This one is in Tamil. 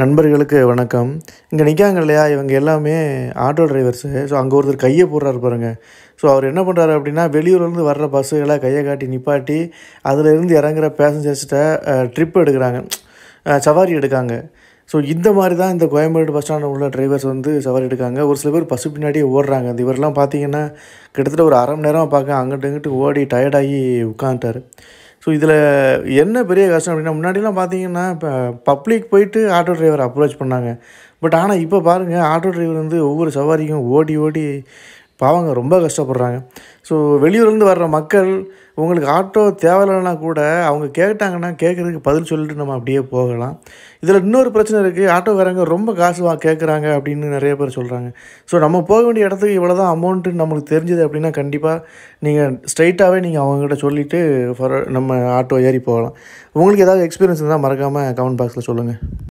நண்பர்களுக்கு வணக்கம் இங்கே நிற்காங்க இல்லையா இவங்க எல்லாமே ஆட்டோ டிரைவர்ஸு ஸோ அங்கே ஒருத்தர் கையை போடுறாரு பாருங்கள் ஸோ அவர் என்ன பண்ணுறாரு அப்படின்னா வெளியூர்லேருந்து வர்ற பஸ்ஸுகளை கையை காட்டி நிப்பாட்டி அதிலேருந்து இறங்குற பேசஞ்சர்ஸ்கிட்ட ட்ரிப் எடுக்கிறாங்க சவாரி எடுக்காங்க ஸோ இந்த மாதிரி தான் இந்த கோயம்பேடு பஸ் ஸ்டாண்டில் உள்ள டிரைவர்ஸ் வந்து சவாரி எடுக்காங்க ஒரு சில பேர் பஸ்ஸு பின்னாடியே ஓடுறாங்க அந்த இவரெல்லாம் பார்த்தீங்கன்னா கிட்டத்தட்ட ஒரு அரை மணி நேரமாக பார்க்க அங்கிட்டு இங்கிட்டு ஓடி டயர்டாகி உட்காந்துட்டார் ஸோ இதில் என்ன பெரிய கஷ்டம் அப்படின்னா முன்னாடிலாம் பார்த்தீங்கன்னா இப்போ பப்ளிக் போயிட்டு ஆட்டோ டிரைவர் அப்ரோச் பண்ணாங்க பட் ஆனால் இப்போ பாருங்கள் ஆட்டோ டிரைவர் வந்து ஒவ்வொரு சவாரிக்கும் ஓடி ஓடி பாவங்க ரொம்ப கஷ்டப்படுறாங்க ஸோ வெளியூர்லேருந்து வர்ற மக்கள் உங்களுக்கு ஆட்டோ தேவையில்லைன்னா கூட அவங்க கேட்டாங்கன்னா கேட்குறதுக்கு பதில் சொல்லிட்டு நம்ம அப்படியே போகலாம் இதில் இன்னொரு பிரச்சனை இருக்குது ஆட்டோக்காரங்க ரொம்ப காசு வா கேட்குறாங்க அப்படின்னு நிறைய பேர் சொல்கிறாங்க ஸோ நம்ம போக வேண்டிய இடத்துக்கு இவ்வளோ தான் அமௌண்ட்டு நம்மளுக்கு தெரிஞ்சது அப்படின்னா கண்டிப்பாக நீங்கள் ஸ்ட்ரைட்டாகவே நீங்கள் அவங்ககிட்ட சொல்லிவிட்டு ஃபார் நம்ம ஆட்டோ ஏறி போகலாம் உங்களுக்கு ஏதாவது எக்ஸ்பீரியன்ஸ் இருந்தால் மறக்காமல் கமெண்ட் பாக்ஸில் சொல்லுங்கள்